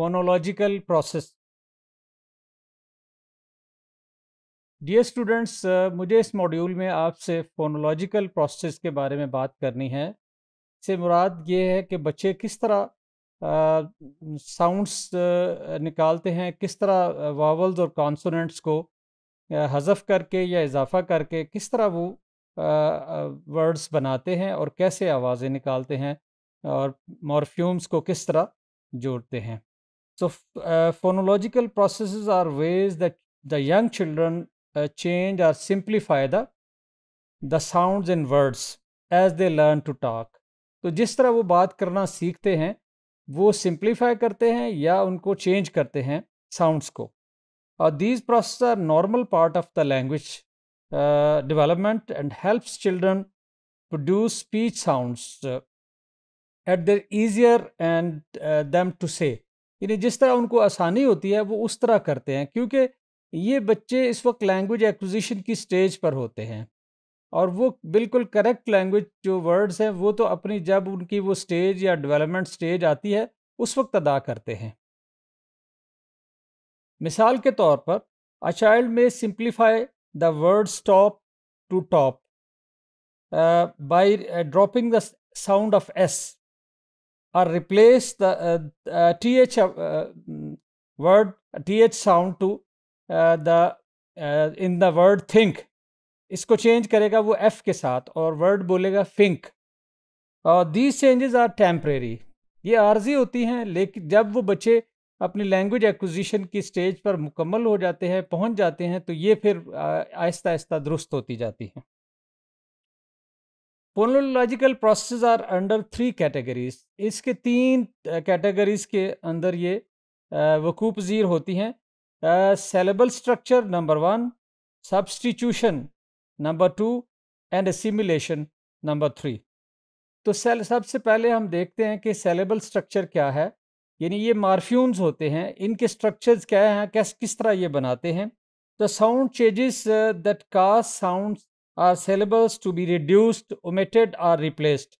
फ़ोनोलॉजिकल process dear students मुझे इस module में आपसे फोनोलॉजिकल प्रोसेस के बारे में बात करनी है से मुराद ये है कि बच्चे किस तरह साउंड्स uh, uh, निकालते हैं किस तरह वावल्स uh, और कॉन्सोनेंट्स को हज़फ करके या इजाफा करके किस तरह वो वर्ड्स बनाते हैं और कैसे आवाज़ें निकालते हैं और मॉरफ्यूम्स को किस तरह जोड़ते हैं So, uh, phonological processes are ways that the young children uh, change or simplify the the sounds in words as they learn to talk. to so, jis tarah wo baat karna seekhte hain wo simplify karte hain ya unko change karte hain sounds ko sounds uh, these processes are normal part of the language uh, development and helps children produce speech sounds uh, at their easier and uh, them to say यानी जिस तरह उनको आसानी होती है वो उस तरह करते हैं क्योंकि ये बच्चे इस वक्त लैंग्वेज एक्विजिशन की स्टेज पर होते हैं और वो बिल्कुल करेक्ट लैंग्वेज जो वर्ड्स हैं वो तो अपनी जब उनकी वो स्टेज या डेवलपमेंट स्टेज आती है उस वक्त अदा करते हैं मिसाल के तौर पर अ चाइल्ड में simplify the word stop to top by dropping the sound of S or replace the th uh, uh, uh, mm, word th sound to the in the word think इसको change करेगा वो F के साथ और word बोलेगा Fink और these changes are temporary ये आर्जी होती हैं लेकिन जब वो बच्चे अपनी लैंग्वेज एक्विजिशन की स्टेज पर मुकम्मल हो जाते हैं पहुंच जाते हैं तो ये फिर आहिस्ता आहिस्ता दुरुस्त होती जाती हैं phonological process are under three categories इसके तीन कैटेगरीज के अंदर ये वकूप पजीर होती हैं syllable structure number one substitution number two and assimilation number three तो सेल सबसे पहले हम देखते हैं कि सेलेबल स्ट्रक्चर क्या है यानी ये मार्फ्यूम्स होते हैं इनके स्ट्रक्चर्स क्या हैं कैस किस तरह ये बनाते हैं the sound changes that cause sound or syllables to be reduced omitted or replaced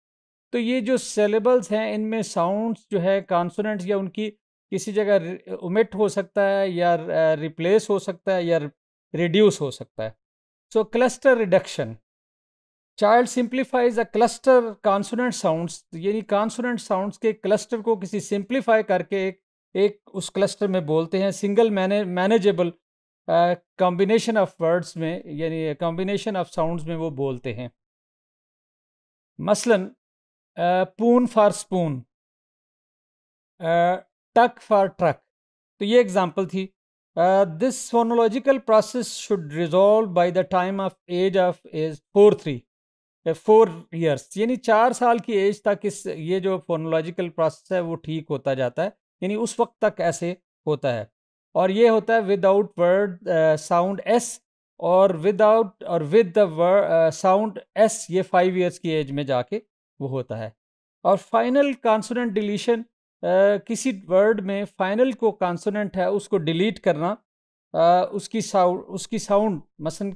तो ये जो सेलेबल्स हैं इनमें साउंड्स जो है कॉन्सोनेंट्स या उनकी किसी जगह ओमेट हो सकता है या रिप्लेस हो सकता है या रिड्यूस हो सकता है so cluster reduction child simplifies a cluster consonant sounds यानी कॉन्सोनेंट साउंड्स के क्लस्टर को किसी सिंप्लीफाई करके एक एक उस क्लस्टर में बोलते हैं सिंगल मैने मैनेजेबल कॉम्बिनेशन ऑफ वर्ड्स में यानी कॉम्बिनेशन ऑफ साउंड्स में वो बोलते हैं मसलन poon for spoon tuck for truck तो ये एग्जांपल थी this phonological process should resolve by the time of age of age four three four years यानी चार साल की एज तक इस ये जो फोनोलॉजिकल प्रोसेस है वो ठीक होता जाता है यानी उस वक्त तक ऐसे होता है और ये होता है विदाउट वर्ड साउंड एस और विदाउट और विद द साउंड एस ये फाइव ईयर्स की एज में जाके वो होता है और फाइनल कॉन्सोनेंट डिलीशन किसी वर्ड में फाइनल को कॉन्सोनेंट है उसको डिलीट करना आ, uh, उसकी साउंड उसकी साउंड मसन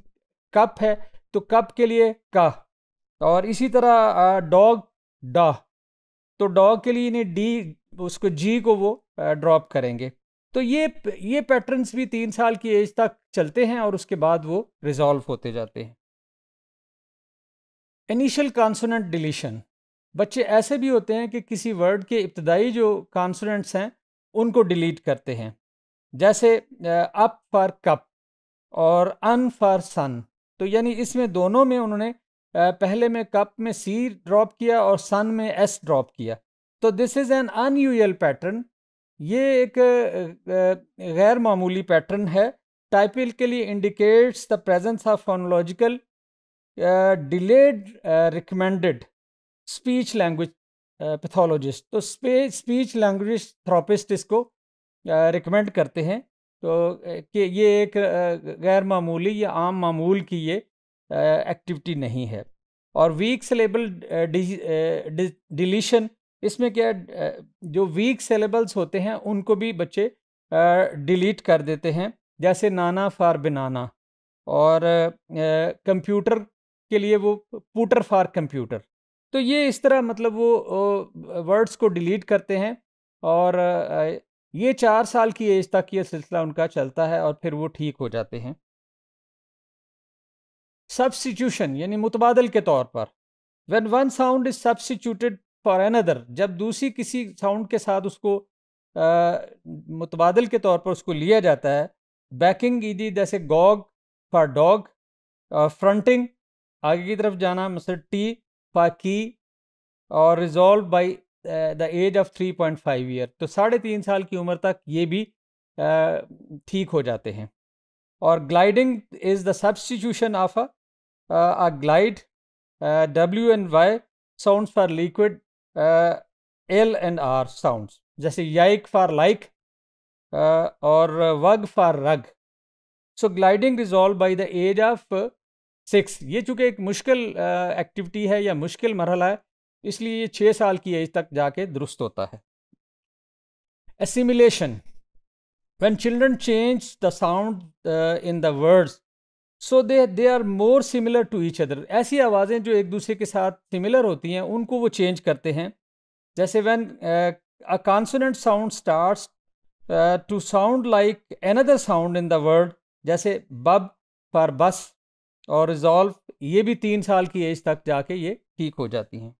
कप है तो कप के लिए का और इसी तरह डॉग uh, डा तो डॉग के लिए इन्हें डी उसको जी को वो ड्रॉप uh, करेंगे तो ये ये पैटर्न्स भी तीन साल की एज तक चलते हैं और उसके बाद वो रिजॉल्व होते जाते हैं इनिशियल कॉन्सोनेंट डिलीशन बच्चे ऐसे भी होते हैं कि किसी वर्ड के इब्तदाई जो कॉन्सोनेंट्स हैं उनको डिलीट करते हैं जैसे अप फॉर कप और अन फॉर सन तो यानी इसमें दोनों में उन्होंने पहले में कप में सी ड्रॉप किया और सन में एस ड्रॉप किया तो this is an unusual pattern ये एक गैर मामूली पैटर्न है टाइपिल के लिए indicates the presence of phonological delayed recommended speech language pathologist तो स्पीच लैंग्वेज थ्रोपिस्ट इसको रिकमेंड uh, करते हैं तो कि ये एक गैर मामूली या आम मामूल की ये एक्टिविटी नहीं है और वीक सेलेबल डिलीशन इसमें क्या जो वीक सेलेबल्स होते हैं उनको भी बच्चे डिलीट कर देते हैं जैसे नाना फार बनाना और कंप्यूटर के लिए वो पुटर फार कंप्यूटर तो ये इस तरह मतलब वो वर्ड्स को डिलीट करते हैं और ये चार साल की एज तक ये सिलसिला उनका चलता है और फिर वो ठीक हो जाते हैं सब्सटीट्यूशन यानी मुतबादल के तौर पर when one sound is substituted for another जब दूसरी किसी साउंड के साथ उसको मुतबादल के तौर पर उसको लिया जाता है बैकिंग ईदी जैसे गॉग फॉर डॉग फ्रंटिंग आगे की तरफ जाना मिस्टर टी फॉर की और resolve by the age of three point five year तो साढ़े तीन साल की उम्र तक ये भी ठीक हो जाते हैं और gliding is the substitution of a glide W and Y sound for liquid L and R sounds जैसे याइक फॉर लाइक और wug for rug so gliding resolve by the age of six ये चूंकि एक मुश्किल activity है या मुश्किल मरहला है इसलिए ये छः साल की एज तक जाके दुरुस्त होता है assimilation when children change the sound in the words so they they are more similar to each other ऐसी आवाज़ें जो एक दूसरे के साथ सिमिलर होती हैं उनको वो चेंज करते हैं जैसे when a consonant sound start to sound like another sound in the world जैसे बब पर बस और रिजॉल्व ये भी तीन साल की एज तक जाके ये ठीक हो जाती हैं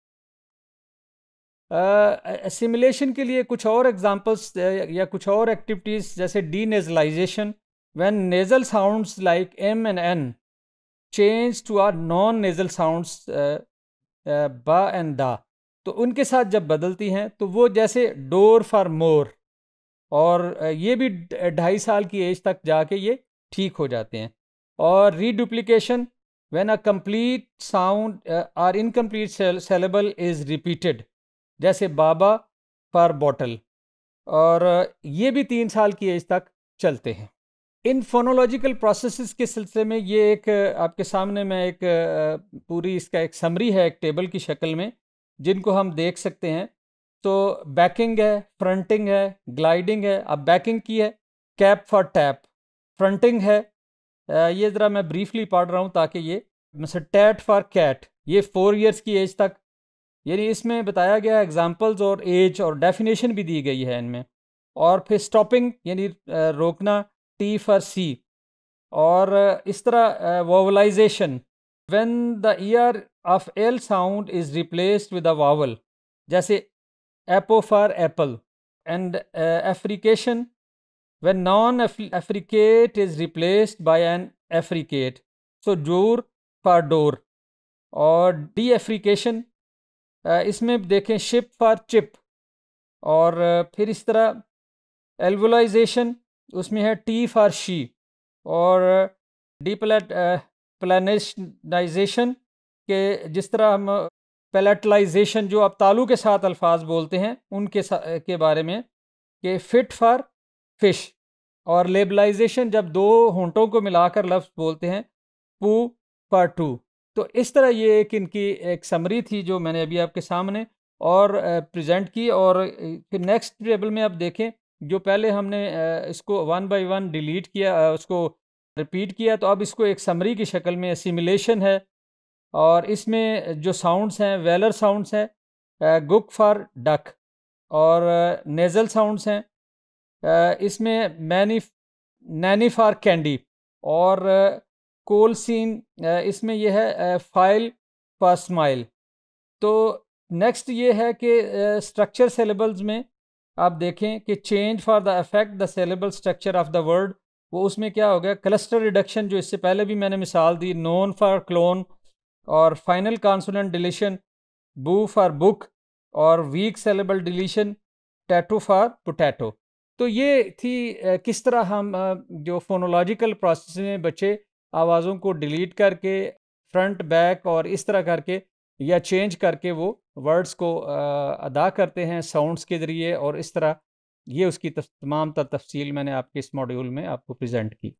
सिमुलेशन uh, के लिए कुछ और एग्जांपल्स uh, या कुछ और एक्टिविटीज़ जैसे डीनेजलाइजेशन when nasal sounds like m and n change to our non nasal sounds uh, uh, ba and da तो उनके साथ जब बदलती हैं तो वो जैसे डोर for मोर और ये भी ढाई साल की एज तक जाके ये ठीक हो जाते हैं और reduplication when a complete sound or incomplete syllable is repeated जैसे बाबा फॉर बॉटल और ये भी तीन साल की एज तक चलते हैं इन फोनोलॉजिकल प्रोसेसेस के सिलसिले में ये एक आपके सामने मैं एक पूरी इसका एक समरी है एक टेबल की शक्ल में जिनको हम देख सकते हैं तो बैकिंग है फ्रंटिंग है ग्लाइडिंग है अब बैकिंग की है कैप फॉर टैप फ्रंटिंग है ये ज़रा मैं ब्रीफली पढ़ रहा हूँ ताकि ये मिसर टैट फॉर कैट ये फोर ईयर्स की एज तक यानी इसमें बताया गया एग्जाम्पल्स और एज और डेफिनेशन भी दी गई है इनमें और फिर स्टॉपिंग यानी रोकना टी फॉर सी और uh, इस तरह vocalization when the ear of L sound is replaced with a vowel जैसे apo for apple and affrication when non affricate is replaced by an affricate so जोर फॉर डोर और deaffrication uh, इसमें देखें ship for chip और uh, फिर इस तरह alveolarization उसमें है टी फॉर शी और डी प्लेट प्लानशनाइजेशन के जिस तरह हम पैलेटलाइजेशन जो अब तालू के साथ अल्फाज बोलते हैं उनके के बारे में कि फिट फॉर फिश और लेबलाइजेशन जब दो होंटों को मिलाकर लफ्ज़ बोलते हैं पू फॉर टू तो इस तरह ये एक इनकी एक समरी थी जो मैंने अभी आपके सामने और प्रेजेंट की और फिर नेक्स्ट टेबल में आप देखें जो पहले हमने इसको वन बाई वन डिलीट किया उसको रिपीट किया तो अब इसको एक समरी की शक्ल में सिमुलेशन है और इसमें जो साउंड्स हैं वेलर साउंड्स हैं गुक फॉर डक और नेज़ल साउंड्स हैं इसमें मैनी नैनी फॉर कैंडी और कोल सीन इसमें यह है फाइल फॉर स्माइल तो नेक्स्ट ये है कि स्ट्रक्चर सेलेबल्स में आप देखें कि change for the effect the syllable structure of the word वो उसमें क्या हो गया क्लस्टर रिडक्शन जो इससे पहले भी मैंने मिसाल दी नोन फॉर क्लोन और final consonant deletion boo for book और weak syllable deletion tato for potato तो ये थी किस तरह हम जो फोनोलॉजिकल प्रोसेस में बच्चे आवाज़ों को डिलीट करके फ्रंट बैक और इस तरह करके या चेंज करके वो वर्ड्स को अदा करते हैं साउंड्स के ज़रिए और इस तरह ये उसकी तमाम तर तफसील मैंने आपके इस मॉड्यूल में आपको प्रेजेंट की